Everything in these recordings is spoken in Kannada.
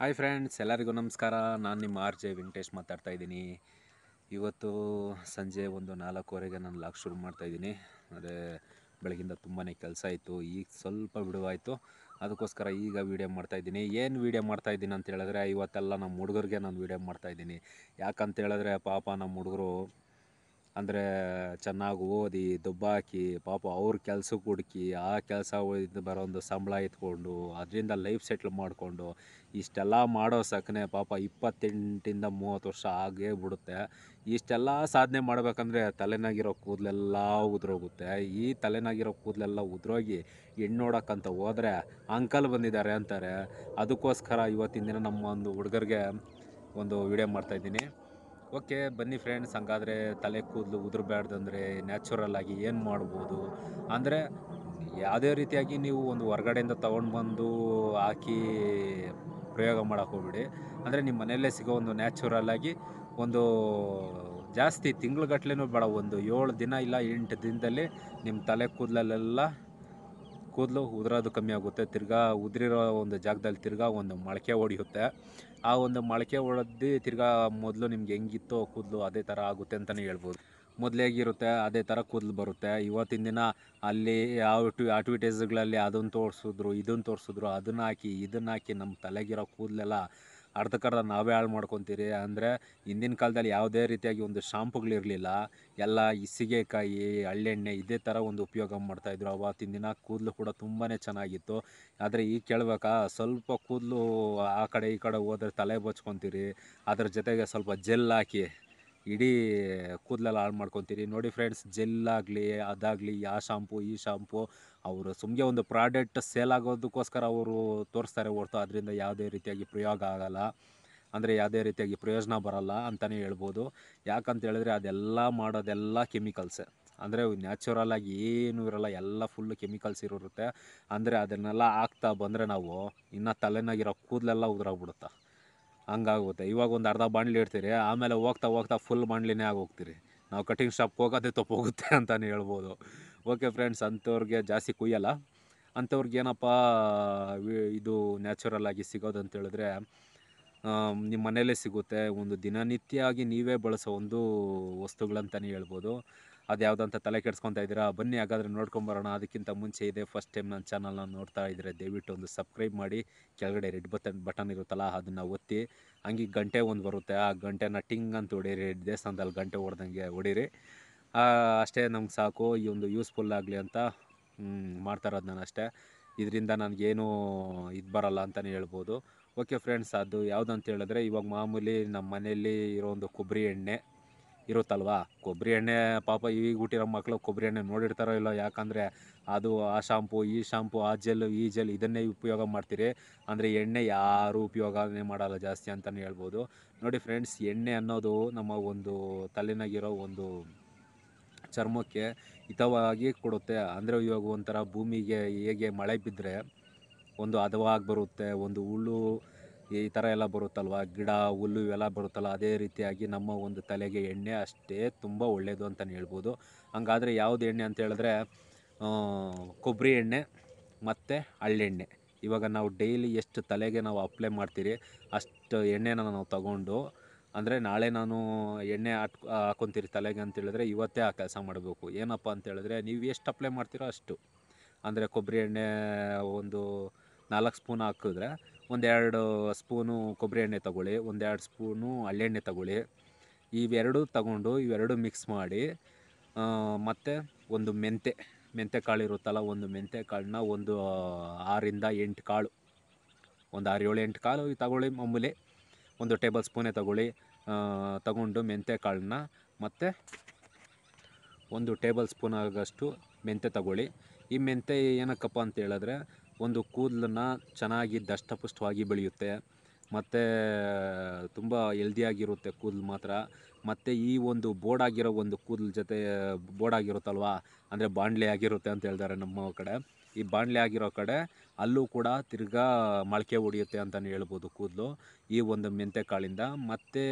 ಹಾಯ್ ಫ್ರೆಂಡ್ಸ್ ಎಲ್ಲರಿಗೂ ನಮಸ್ಕಾರ ನಾನು ನಿಮ್ಮ ಆರ್ ಜೆ ವೆಂಕಟೇಶ್ ಮಾತಾಡ್ತಾ ಇದ್ದೀನಿ ಇವತ್ತು ಸಂಜೆ ಒಂದು ನಾಲ್ಕೂವರೆಗೆ ನಾನು ಲಾಕ್ ಶುರು ಮಾಡ್ತಾಯಿದ್ದೀನಿ ಅದೇ ಬೆಳಗಿಂದ ತುಂಬಾ ಕೆಲಸ ಆಯಿತು ಈಗ ಸ್ವಲ್ಪ ಬಿಡುವಾಯಿತು ಅದಕ್ಕೋಸ್ಕರ ಈಗ ವೀಡಿಯೋ ಮಾಡ್ತಾಯಿದ್ದೀನಿ ಏನು ವೀಡಿಯೋ ಮಾಡ್ತಾಯಿದ್ದೀನಿ ಅಂತ ಹೇಳಿದ್ರೆ ಇವತ್ತೆಲ್ಲ ನಮ್ಮ ಹುಡುಗರಿಗೆ ನಾನು ವೀಡಿಯೋ ಮಾಡ್ತಾಯಿದ್ದೀನಿ ಯಾಕಂತ ಹೇಳಿದ್ರೆ ಪಾಪ ನಮ್ಮ ಹುಡುಗರು ಅಂದರೆ ಚೆನ್ನಾಗಿ ಓದಿ ದುಬ್ಬಾಕಿ ಪಾಪ ಅವ್ರ ಕೆಲ್ಸಕ್ಕೆ ಹುಡುಕಿ ಆ ಕೆಲಸ ಬರೋ ಒಂದು ಸಂಬಳ ಇತ್ಕೊಂಡು ಅದರಿಂದ ಲೈಫ್ ಸೆಟ್ಲ್ ಮಾಡಿಕೊಂಡು ಇಷ್ಟೆಲ್ಲ ಮಾಡೋ ಸಕ್ಕನೆ ಪಾಪ ಇಪ್ಪತ್ತೆಂಟಿಂದ ಮೂವತ್ತು ವರ್ಷ ಆಗೇ ಬಿಡುತ್ತೆ ಇಷ್ಟೆಲ್ಲ ಸಾಧನೆ ಮಾಡಬೇಕಂದ್ರೆ ತಲೆನಾಗಿರೋ ಕೂದಲೆಲ್ಲ ಉದುರೋಗುತ್ತೆ ಈ ತಲೆನಾಗಿರೋ ಕೂದಲೆಲ್ಲ ಉದುರೋಗಿ ಹೆಣ್ಣು ನೋಡೋಕ್ಕಂತ ಹೋದರೆ ಅಂಕಲ್ ಬಂದಿದ್ದಾರೆ ಅಂತಾರೆ ಅದಕ್ಕೋಸ್ಕರ ಇವತ್ತಿನ ದಿನ ನಮ್ಮ ಒಂದು ಹುಡುಗರಿಗೆ ಒಂದು ವಿಡಿಯೋ ಮಾಡ್ತಾಯಿದ್ದೀನಿ ಓಕೆ ಬನ್ನಿ ಫ್ರೆಂಡ್ಸ್ ಹಂಗಾದರೆ ತಲೆ ಕೂದಲು ಉದುರಬಾರ್ದಂದರೆ ನ್ಯಾಚುರಲ್ ಆಗಿ ಏನು ಮಾಡ್ಬೋದು ಅಂದರೆ ಯಾವುದೇ ರೀತಿಯಾಗಿ ನೀವು ಒಂದು ಹೊರಗಡೆಯಿಂದ ತೊಗೊಂಡು ಬಂದು ಹಾಕಿ ಪ್ರಯೋಗ ಮಾಡೋಕ್ಕೆ ಹೋಗ್ಬಿಡಿ ಅಂದರೆ ನಿಮ್ಮ ಮನೆಯಲ್ಲೇ ಸಿಗೋ ಒಂದು ನ್ಯಾಚುರಲ್ಲಾಗಿ ಒಂದು ಜಾಸ್ತಿ ತಿಂಗ್ಳುಗಟ್ಲೆನೂ ಬೇಡ ಒಂದು ಏಳು ದಿನ ಇಲ್ಲ ಎಂಟು ದಿನದಲ್ಲಿ ನಿಮ್ಮ ತಲೆ ಕೂದಲಲ್ಲೆಲ್ಲ ಕೂದಲು ಉದುರೋದು ಕಮ್ಮಿ ಆಗುತ್ತೆ ತಿರ್ಗಾ ಉದುರಿರೋ ಒಂದು ಜಾಗದಲ್ಲಿ ತಿರ್ಗಾ ಒಂದು ಮೊಳಕೆ ಹೊಡೆಯುತ್ತೆ ಆ ಒಂದು ಮೊಳಕೆ ಹೊಡೆದು ತಿರ್ಗಾ ಮೊದಲು ನಿಮ್ಗೆ ಹೆಂಗಿತ್ತೋ ಕೂದಲು ಅದೇ ಥರ ಆಗುತ್ತೆ ಅಂತಲೇ ಹೇಳ್ಬೋದು ಮೊದಲು ಹೇಗಿರುತ್ತೆ ಅದೇ ಥರ ಕೂದಲು ಬರುತ್ತೆ ಇವತ್ತಿನ ದಿನ ಅಲ್ಲಿ ಯಾವ ಆಕ್ಟಿವಿಟೀಸ್ಗಳಲ್ಲಿ ಅದನ್ನು ತೋರಿಸಿದ್ರು ಇದನ್ನು ತೋರಿಸಿದ್ರು ಅದನ್ನು ಹಾಕಿ ಇದನ್ನು ಹಾಕಿ ನಮ್ಮ ತಲೆಗಿರೋ ಕೂದಲೆಲ್ಲ ಅರ್ಧಕರ್ಧ ನಾವೇ ಹಾಳು ಮಾಡ್ಕೊತೀರಿ ಅಂದರೆ ಹಿಂದಿನ ಕಾಲದಲ್ಲಿ ಯಾವುದೇ ರೀತಿಯಾಗಿ ಒಂದು ಶಾಂಪುಗಳಿರಲಿಲ್ಲ ಎಲ್ಲ ಇಸಿಗೆಕಾಯಿ ಹಳ್ಳೆಣ್ಣೆ ಇದೇ ಥರ ಒಂದು ಉಪಯೋಗ ಮಾಡ್ತಾಯಿದ್ರು ಅವತ್ತಿನ ದಿನ ಕೂದಲು ಕೂಡ ತುಂಬಾ ಚೆನ್ನಾಗಿತ್ತು ಆದರೆ ಈಗ ಕೇಳಬೇಕಾ ಸ್ವಲ್ಪ ಕೂದಲು ಆ ಕಡೆ ಈ ಕಡೆ ಹೋದ್ರೆ ತಲೆ ಬಚ್ಕೊತೀರಿ ಅದ್ರ ಜೊತೆಗೆ ಸ್ವಲ್ಪ ಜೆಲ್ ಹಾಕಿ ಇಡೀ ಕೂದಲೆಲ್ಲ ಹಾಳು ಮಾಡ್ಕೊತೀರಿ ನೋಡಿ ಫ್ರೆಂಡ್ಸ್ ಜೆಲ್ಲಾಗಲಿ ಅದಾಗಲಿ ಆ ಶಾಂಪು ಈ ಶಾಂಪು ಅವರು ಸುಮ್ಗೆ ಒಂದು ಪ್ರಾಡಕ್ಟ್ ಸೇಲ್ ಆಗೋದಕ್ಕೋಸ್ಕರ ಅವರು ತೋರಿಸ್ತಾರೆ ಹೊರತು ಅದರಿಂದ ಯಾವುದೇ ರೀತಿಯಾಗಿ ಪ್ರಯೋಗ ಆಗೋಲ್ಲ ಅಂದರೆ ಯಾವುದೇ ರೀತಿಯಾಗಿ ಪ್ರಯೋಜನ ಬರಲ್ಲ ಅಂತಲೇ ಹೇಳ್ಬೋದು ಯಾಕಂತ ಹೇಳಿದ್ರೆ ಅದೆಲ್ಲ ಮಾಡೋದೆಲ್ಲ ಕೆಮಿಕಲ್ಸ್ ಅಂದರೆ ನ್ಯಾಚುರಲ್ಲಾಗಿ ಏನೂ ಇರೋಲ್ಲ ಎಲ್ಲ ಫುಲ್ಲು ಕೆಮಿಕಲ್ಸ್ ಇರುತ್ತೆ ಅಂದರೆ ಅದನ್ನೆಲ್ಲ ಹಾಕ್ತಾ ಬಂದರೆ ನಾವು ಇನ್ನು ತಲೆನಾಗಿರೋ ಕೂದಲೆಲ್ಲ ಉದುರಾಗ್ಬಿಡುತ್ತಾ ಹಂಗಾಗುತ್ತೆ ಇವಾಗ ಒಂದು ಅರ್ಧ ಬಾಂಡ್ಲಿ ಇಡ್ತೀರಿ ಆಮೇಲೆ ಹೋಗ್ತಾ ಹೋಗ್ತಾ ಫುಲ್ ಬಾಂಡ್ಲಿನೇ ಆಗೋಗ್ತೀರಿ ನಾವು ಕಟಿಂಗ್ ಶಾಪ್ಗೆ ಹೋಗೋದೇ ತಪ್ಪೋಗುತ್ತೆ ಅಂತಲೇ ಹೇಳ್ಬೋದು ಓಕೆ ಫ್ರೆಂಡ್ಸ್ ಅಂಥವ್ರಿಗೆ ಜಾಸ್ತಿ ಕುಯ್ಯಲ್ಲ ಅಂಥವ್ರಿಗೆ ಏನಪ್ಪ ಇದು ನ್ಯಾಚುರಲ್ ಆಗಿ ಸಿಗೋದು ಅಂತೇಳಿದ್ರೆ ಹೇಳಿದ್ರೆ ನಿಮ್ಮ ಮನೆಯಲ್ಲೇ ಸಿಗುತ್ತೆ ಒಂದು ದಿನನಿತ್ಯ ಆಗಿ ನೀವೇ ಬಳಸೋ ಒಂದು ವಸ್ತುಗಳಂತಲೇ ಹೇಳ್ಬೋದು ಅದ್ಯಾವುದು ಅಂತ ತಲೆ ಕೆಡ್ಸ್ಕೊತಾ ಇದ್ದೀರಾ ಬನ್ನಿ ಹಾಗಾದರೆ ನೋಡ್ಕೊಂಬರೋಣ ಅದಕ್ಕಿಂತ ಮುಂಚೆ ಇದೆ ಫಸ್ಟ್ ಟೈಮ್ ನನ್ನ ಚಾನಲ್ನ ನೋಡ್ತಾ ಇದ್ದರೆ ದಯವಿಟ್ಟು ಒಂದು ಸಬ್ಸ್ಕ್ರೈಬ್ ಮಾಡಿ ಕೆಳಗಡೆ ರೆಡ್ ಬಟನ್ ಬಟನ್ ಇರುತ್ತಲ್ಲ ಅದನ್ನು ಒತ್ತಿ ಹಂಗೆ ಗಂಟೆ ಒಂದು ಬರುತ್ತೆ ಆ ಗಂಟೆನ ಟಿಂಗ್ ಅಂತ ಹೊಡೀರಿ ದೇವಸ್ಥಾನದಲ್ಲಿ ಗಂಟೆ ಹೊಡೆದಂಗೆ ಹೊಡೀರಿ ಅಷ್ಟೇ ನಮ್ಗೆ ಸಾಕು ಈ ಒಂದು ಯೂಸ್ಫುಲ್ ಆಗಲಿ ಅಂತ ಮಾಡ್ತಾ ನಾನು ಅಷ್ಟೇ ಇದರಿಂದ ನನಗೇನು ಇದು ಬರಲ್ಲ ಅಂತಲೇ ಹೇಳ್ಬೋದು ಓಕೆ ಫ್ರೆಂಡ್ಸ್ ಅದು ಯಾವುದಂತ ಹೇಳಿದ್ರೆ ಇವಾಗ ಮಾಮೂಲಿ ನಮ್ಮ ಮನೆಯಲ್ಲಿ ಇರೋ ಒಂದು ಕೊಬ್ಬರಿ ಎಣ್ಣೆ ಇರುತ್ತಲ್ವಾ ಕೊಬ್ಬರಿ ಎಣ್ಣೆ ಪಾಪ ಈಗ ಹುಟ್ಟಿರೋ ಮಕ್ಕಳು ಕೊಬ್ಬರಿ ಎಣ್ಣೆ ನೋಡಿರ್ತಾರೋ ಇಲ್ಲೋ ಯಾಕಂದರೆ ಅದು ಆ ಶಾಂಪು ಈ ಶಾಂಪು ಆ ಜೆಲ್ ಈ ಜೆಲ್ ಇದನ್ನೇ ಉಪಯೋಗ ಮಾಡ್ತೀರಿ ಅಂದರೆ ಎಣ್ಣೆ ಯಾರೂ ಉಪಯೋಗನೇ ಮಾಡಲ್ಲ ಜಾಸ್ತಿ ಅಂತಲೇ ಹೇಳ್ಬೋದು ನೋಡಿ ಫ್ರೆಂಡ್ಸ್ ಎಣ್ಣೆ ಅನ್ನೋದು ನಮ್ಮ ಒಂದು ತಲೆನಾಗಿರೋ ಒಂದು ಚರ್ಮಕ್ಕೆ ಹಿತವಾಗಿ ಕೊಡುತ್ತೆ ಅಂದರೆ ಇವಾಗ ಒಂಥರ ಭೂಮಿಗೆ ಹೇಗೆ ಮಳೆ ಬಿದ್ದರೆ ಒಂದು ಹದವಾಗಿ ಬರುತ್ತೆ ಒಂದು ಹುಲ್ಲು ಈ ಥರ ಎಲ್ಲ ಬರುತ್ತಲ್ವ ಗಿಡ ಹುಲ್ಲು ಇವೆಲ್ಲ ಬರುತ್ತಲ್ಲ ಅದೇ ರೀತಿಯಾಗಿ ನಮ್ಮ ಒಂದು ತಲೆಗೆ ಎಣ್ಣೆ ಅಷ್ಟೇ ತುಂಬ ಒಳ್ಳೆಯದು ಅಂತಲೇ ಹೇಳ್ಬೋದು ಹಂಗಾದರೆ ಯಾವುದು ಎಣ್ಣೆ ಅಂತ ಹೇಳಿದ್ರೆ ಕೊಬ್ಬರಿ ಎಣ್ಣೆ ಮತ್ತು ಹಳ್ಳೆಣ್ಣೆ ಇವಾಗ ನಾವು ಡೈಲಿ ಎಷ್ಟು ತಲೆಗೆ ನಾವು ಅಪ್ಲೈ ಮಾಡ್ತೀರಿ ಅಷ್ಟು ಎಣ್ಣೆನ ನಾವು ತಗೊಂಡು ಅಂದರೆ ನಾಳೆ ನಾನು ಎಣ್ಣೆ ಹಾಟ್ ಹಾಕೊತೀರಿ ತಲೆಗೆ ಅಂತೇಳಿದ್ರೆ ಇವತ್ತೇ ಆ ಕೆಲಸ ಮಾಡಬೇಕು ಏನಪ್ಪ ಅಂತೇಳಿದ್ರೆ ನೀವು ಎಷ್ಟು ಅಪ್ಲೈ ಮಾಡ್ತೀರೋ ಅಷ್ಟು ಅಂದರೆ ಕೊಬ್ಬರಿ ಎಣ್ಣೆ ಒಂದು ನಾಲ್ಕು ಸ್ಪೂನ್ ಹಾಕಿದ್ರೆ ಒಂದೆರಡು ಸ್ಪೂನು ಕೊಬ್ಬರಿ ಎಣ್ಣೆ ತಗೊಳ್ಳಿ ಒಂದೆರಡು ಸ್ಪೂನು ಹಳ್ಳೆಣ್ಣೆ ತಗೊಳ್ಳಿ ಇವೆರಡು ತಗೊಂಡು ಇವೆರಡು ಮಿಕ್ಸ್ ಮಾಡಿ ಮತ್ತು ಒಂದು ಮೆಂತೆ ಮೆಂತೆ ಕಾಳು ಇರುತ್ತಲ್ಲ ಒಂದು ಮೆಂತೆ ಕಾಳನ್ನ ಒಂದು ಆರಿಂದ ಎಂಟು ಕಾಳು ಒಂದು ಆರು ಏಳು ಎಂಟು ಕಾಳು ತಗೊಳ್ಳಿ ಮಾಮೂಲಿ ಒಂದು ಟೇಬಲ್ ಸ್ಪೂನೇ ತಗೊಳ್ಳಿ ತಗೊಂಡು ಮೆಂತೆ ಕಾಳನ್ನ ಮತ್ತು ಒಂದು ಟೇಬಲ್ ಸ್ಪೂನ್ ಆಗಷ್ಟು ಮೆಂತೆ ತಗೊಳ್ಳಿ ಈ ಮೆಂತೆ ಏನಕ್ಕಪ್ಪ ಅಂತೇಳಿದ್ರೆ ಒಂದು ಕೂದಲನ್ನು ಚೆನ್ನಾಗಿ ದಷ್ಟಪುಷ್ಟವಾಗಿ ಬೆಳೆಯುತ್ತೆ ಮತ್ತು ತುಂಬ ಎಲ್ದಿಯಾಗಿರುತ್ತೆ ಕೂದಲು ಮಾತ್ರ ಮತ್ತು ಈ ಒಂದು ಬೋರ್ಡಾಗಿರೋ ಒಂದು ಕೂದಲು ಜೊತೆ ಬೋರ್ಡಾಗಿರುತ್ತಲ್ವ ಅಂದರೆ ಬಾಣಲೆ ಆಗಿರುತ್ತೆ ಅಂತ ಹೇಳ್ತಾರೆ ನಮ್ಮ ಕಡೆ ಈ ಬಾಣಲೆ ಆಗಿರೋ ಕಡೆ ಅಲ್ಲೂ ಕೂಡ ತಿರ್ಗಾ ಮೊಳಕೆ ಹೊಡಿಯುತ್ತೆ ಅಂತಲೇ ಹೇಳ್ಬೋದು ಕೂದಲು ಈ ಒಂದು ಮೆಂತೆ ಕಾಳಿಂದ ಮತ್ತು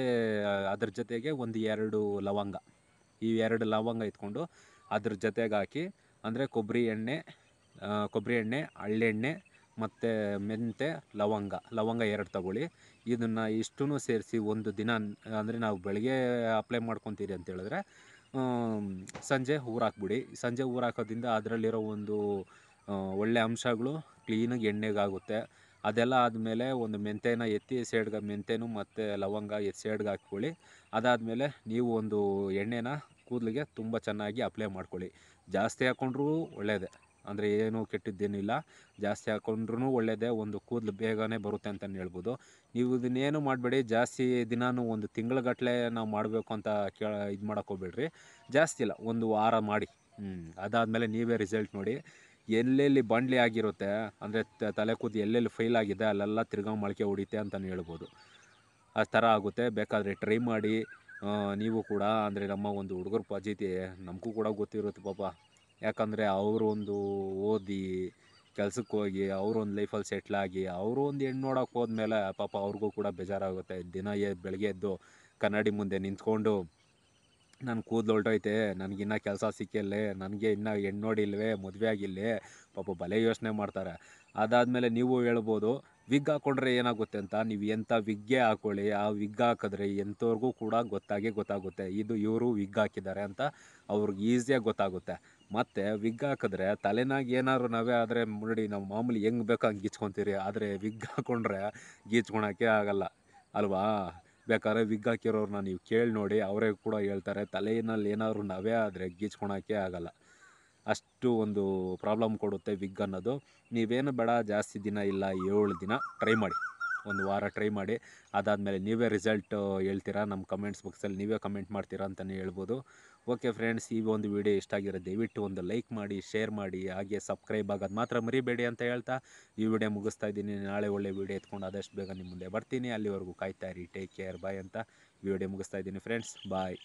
ಅದ್ರ ಜೊತೆಗೆ ಒಂದು ಎರಡು ಲವಂಗ ಈ ಎರಡು ಲವಂಗ ಇಟ್ಕೊಂಡು ಅದ್ರ ಜೊತೆಗೆ ಹಾಕಿ ಅಂದರೆ ಕೊಬ್ಬರಿ ಎಣ್ಣೆ ಕೊಬ್ಬರಿ ಎಣ್ಣೆ ಹಳ್ಳೆಣ್ಣೆ ಮತ್ತು ಮೆಂತ್ಯ ಲವಂಗ ಲವಂಗ ಎರಡು ತಗೊಳ್ಳಿ ಇದನ್ನು ಇಷ್ಟೂ ಸೇರಿಸಿ ಒಂದು ದಿನ ಅಂದರೆ ನಾವು ಬೆಳಗ್ಗೆ ಅಪ್ಲೈ ಮಾಡ್ಕೊತೀರಿ ಅಂತೇಳಿದ್ರೆ ಸಂಜೆ ಊರಾಕ್ಬಿಡಿ ಸಂಜೆ ಹಾಕೋದ್ರಿಂದ ಅದರಲ್ಲಿರೋ ಒಂದು ಒಳ್ಳೆ ಅಂಶಗಳು ಕ್ಲೀನಾಗಿ ಎಣ್ಣೆಗಾಗುತ್ತೆ ಅದೆಲ್ಲ ಆದಮೇಲೆ ಒಂದು ಮೆಂತ್ಯನ ಎತ್ತಿ ಸೇಡ್ಗ ಮೆಂತ್ಯನು ಮತ್ತು ಲವಂಗ ಎತ್ತಿ ಸೇಡ್ಗೆ ಹಾಕ್ಕೊಳ್ಳಿ ಅದಾದಮೇಲೆ ನೀವು ಒಂದು ಎಣ್ಣೆನ ಕೂದಲಿಗೆ ತುಂಬ ಚೆನ್ನಾಗಿ ಅಪ್ಲೈ ಮಾಡ್ಕೊಳ್ಳಿ ಜಾಸ್ತಿ ಹಾಕ್ಕೊಂಡ್ರೂ ಒಳ್ಳೆಯದೇ ಅಂದರೆ ಏನೂ ಕೆಟ್ಟಿದ್ದೇನಿಲ್ಲ ಜಾಸ್ತಿ ಹಾಕೊಂಡ್ರೂ ಒಳ್ಳೆಯದೇ ಒಂದು ಕೂದಲು ಬೇಗನೆ ಬರುತ್ತೆ ಅಂತಲೇ ಹೇಳ್ಬೋದು ನೀವು ಇದನ್ನೇನು ಮಾಡಬೇಡಿ ಜಾಸ್ತಿ ದಿನಾನು ಒಂದು ತಿಂಗಳಗಟ್ಟಲೆ ನಾವು ಮಾಡಬೇಕು ಅಂತ ಕೇಳ ಇದು ಮಾಡೋಕ್ಕೋಗ್ಬೇಡ್ರಿ ಹೋಗ್ಬೇಡ್ರಿ ಜಾಸ್ತಿ ಇಲ್ಲ ಒಂದು ವಾರ ಮಾಡಿ ಹ್ಞೂ ಅದಾದಮೇಲೆ ನೀವೇ ರಿಸಲ್ಟ್ ನೋಡಿ ಎಲ್ಲೆಲ್ಲಿ ಬಾಂಡ್ಲಿ ಆಗಿರುತ್ತೆ ಅಂದರೆ ತಲೆ ಕೂದಲು ಎಲ್ಲೆಲ್ಲಿ ಫೈಲ್ ಆಗಿದೆ ಅಲ್ಲೆಲ್ಲ ತಿರ್ಗಾ ಮೊಳಕೆ ಹೊಡಿತೆ ಅಂತಲೇ ಹೇಳ್ಬೋದು ಆ ಥರ ಆಗುತ್ತೆ ಬೇಕಾದರೆ ಟ್ರೈ ಮಾಡಿ ನೀವು ಕೂಡ ಅಂದರೆ ನಮ್ಮ ಒಂದು ಹುಡುಗರು ಪಾಜಿತಿ ನಮಗೂ ಕೂಡ ಗೊತ್ತಿರುತ್ತೆ ಪಾಪ ಯಾಕಂದರೆ ಅವರೊಂದು ಓದಿ ಕೆಲ್ಸಕ್ಕೆ ಹೋಗಿ ಅವರೊಂದು ಲೈಫಲ್ಲಿ ಸೆಟ್ಲಾಗಿ ಅವರು ಒಂದು ಹೆಣ್ಣು ನೋಡೋಕೆ ಹೋದ್ಮೇಲೆ ಪಾಪ ಅವ್ರಿಗೂ ಕೂಡ ಬೇಜಾರಾಗುತ್ತೆ ದಿನ ಏ ಬೆಳಗ್ಗೆ ಎದ್ದು ಕನ್ನಡಿ ಮುಂದೆ ನಿಂತ್ಕೊಂಡು ನನ್ನ ಕೂದಲು ಹೊಲ್ಟೋಯ್ತೆ ನನಗಿನ್ನೂ ಕೆಲಸ ಸಿಕ್ಕಿಲ್ಲೇ ನನಗೆ ಇನ್ನೂ ಹೆಣ್ಣು ನೋಡಿಲ್ವೇ ಮದುವೆ ಆಗಿಲ್ಲ ಪಾಪ ಬಲೆ ಯೋಚನೆ ಮಾಡ್ತಾರೆ ಅದಾದಮೇಲೆ ನೀವು ಹೇಳ್ಬೋದು ವಿಗ್ ಹಾಕ್ಕೊಂಡ್ರೆ ಏನಾಗುತ್ತೆ ಅಂತ ನೀವು ಎಂಥ ವಿಗ್ಗೆ ಹಾಕ್ಕೊಳ್ಳಿ ಆ ವಿಗ್ ಹಾಕಿದ್ರೆ ಎಂಥವ್ರಿಗೂ ಕೂಡ ಗೊತ್ತಾಗೇ ಗೊತ್ತಾಗುತ್ತೆ ಇದು ಇವರು ವಿಗ್ ಹಾಕಿದ್ದಾರೆ ಅಂತ ಅವ್ರಿಗೆ ಈಸಿಯಾಗಿ ಗೊತ್ತಾಗುತ್ತೆ ಮತ್ತು ವಿಗ್ ಹಾಕಿದ್ರೆ ತಲೆನಾಗ ಏನಾದ್ರು ನಾವೇ ಆದರೆ ನೋಡಿ ನಾವು ಮಾಮೂಲಿ ಹೆಂಗೆ ಬೇಕೋ ಹಂಗೆ ಗೀಚ್ಕೊತೀರಿ ಆದರೆ ವಿಗ್ ಹಾಕೊಂಡ್ರೆ ಗೀಚ್ಕೊಳಕ್ಕೆ ಆಗಲ್ಲ ಅಲ್ವಾ ಬೇಕಾದ್ರೆ ವಿಗ್ ಹಾಕಿರೋರನ್ನ ನೀವು ಕೇಳಿ ನೋಡಿ ಅವರೇ ಕೂಡ ಹೇಳ್ತಾರೆ ತಲೆಯಲ್ಲಿ ಏನಾದರೂ ನಾವೇ ಆದರೆ ಗೀಚ್ಕೊಳಕ್ಕೆ ಆಗಲ್ಲ ಅಷ್ಟು ಒಂದು ಪ್ರಾಬ್ಲಮ್ ಕೊಡುತ್ತೆ ವಿಗ್ ಅನ್ನೋದು ನೀವೇನು ಬೇಡ ಜಾಸ್ತಿ ದಿನ ಇಲ್ಲ ಏಳು ದಿನ ಟ್ರೈ ಮಾಡಿ ಒಂದು ವಾರ ಟ್ರೈ ಮಾಡಿ ಅದಾದಮೇಲೆ ನೀವೇ ರಿಸಲ್ಟ್ ಹೇಳ್ತೀರಾ ನಮ್ಮ ಕಮೆಂಟ್ಸ್ ಬಾಕ್ಸಲ್ಲಿ ನೀವೇ ಕಮೆಂಟ್ ಮಾಡ್ತೀರಾ ಅಂತಲೇ ಹೇಳ್ಬೋದು ಓಕೆ ಫ್ರೆಂಡ್ಸ್ ಈ ಒಂದು ವಿಡಿಯೋ ಇಷ್ಟ ಆಗಿರೋ ದಯವಿಟ್ಟು ಒಂದು ಲೈಕ್ ಮಾಡಿ ಶೇರ್ ಮಾಡಿ ಹಾಗೆ ಸಬ್ಸ್ಕ್ರೈಬ್ ಆಗೋದು ಮಾತ್ರ ಮರಿಬೇಡಿ ಅಂತ ಹೇಳ್ತಾ ಈ ವಿಡಿಯೋ ಮುಗಿಸ್ತಾ ಇದ್ದೀನಿ ನಾಳೆ ಒಳ್ಳೆ ವಿಡಿಯೋ ಎತ್ಕೊಂಡು ಆದಷ್ಟು ಬೇಗ ನಿಮ್ಮ ಮುಂದೆ ಬರ್ತೀನಿ ಅಲ್ಲಿವರೆಗೂ ಕಾಯ್ತಾ ಇರಿ ಟೇಕ್ ಕೇರ್ ಬಾಯ್ ಅಂತ ವಿಡಿಯೋ ಮುಗಿಸ್ತಾ ಇದ್ದೀನಿ ಫ್ರೆಂಡ್ಸ್ ಬಾಯ್